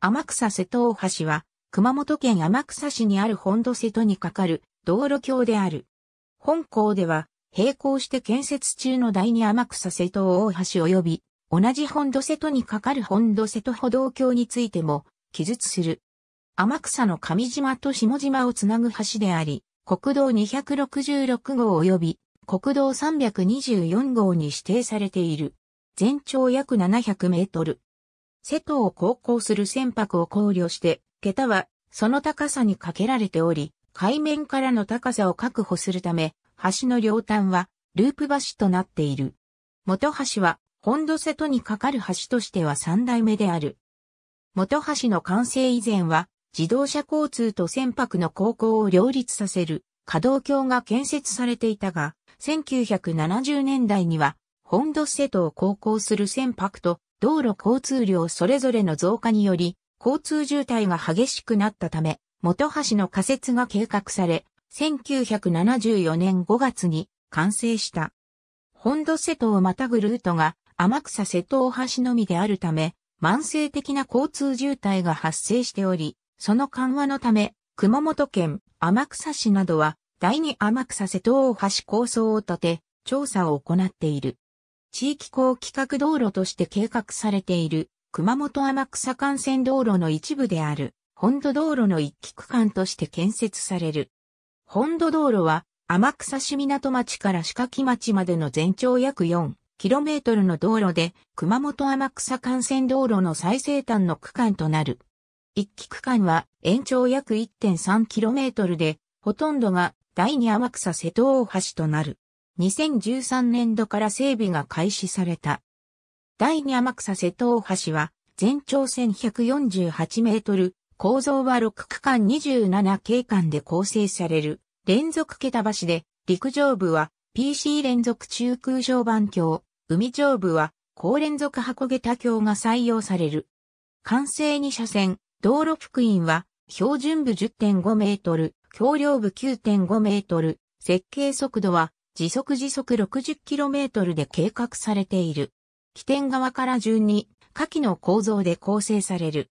天草瀬戸大橋は、熊本県天草市にある本土瀬戸に架かる道路橋である。本校では、並行して建設中の第二天草瀬戸大橋及び、同じ本土瀬戸に架かる本土瀬戸歩道橋についても、記述する。天草の上島と下島をつなぐ橋であり、国道266号及び、国道324号に指定されている。全長約700メートル。瀬戸を航行する船舶を考慮して、桁はその高さにかけられており、海面からの高さを確保するため、橋の両端はループ橋となっている。元橋は本土瀬戸にかかる橋としては三代目である。元橋の完成以前は、自動車交通と船舶の航行を両立させる稼働橋が建設されていたが、1970年代には、本土瀬戸を航行する船舶と道路交通量それぞれの増加により、交通渋滞が激しくなったため、元橋の仮設が計画され、1974年5月に完成した。本土瀬戸をまたぐルートが天草瀬戸大橋のみであるため、慢性的な交通渋滞が発生しており、その緩和のため、熊本県天草市などは第二天草瀬戸大橋構想を立て、調査を行っている。地域高規格道路として計画されている熊本天草幹線道路の一部である本土道路の一期区間として建設される。本土道路は天草市港町から四角町までの全長約 4km の道路で熊本天草幹線道路の最西端の区間となる。一期区間は延長約 1.3km でほとんどが第二天草瀬戸大橋となる。2013年度から整備が開始された。第二天草瀬戸大橋は、全長1148メートル、構造は6区間27景観で構成される、連続桁橋で、陸上部は PC 連続中空上板橋、海上部は高連続箱桁橋が採用される。完成2車線、道路福音は、標準部10.5メートル、橋梁部9.5メートル、設計速度は時速時速 60km で計画されている。起点側から順に下記の構造で構成される。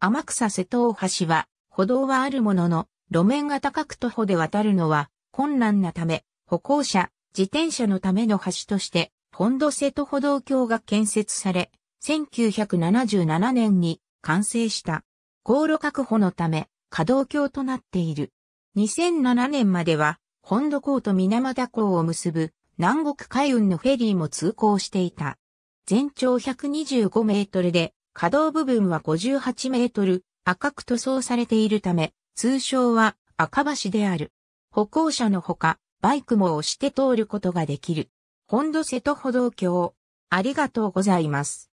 天草瀬戸大橋は歩道はあるものの路面が高く徒歩で渡るのは困難なため歩行者、自転車のための橋として本土瀬戸歩道橋が建設され1977年に完成した航路確保のため稼働橋となっている。2007年までは本土港と水俣港を結ぶ南国海運のフェリーも通行していた。全長125メートルで、可動部分は58メートル、赤く塗装されているため、通称は赤橋である。歩行者のほか、バイクも押して通ることができる。本土瀬戸歩道橋。ありがとうございます。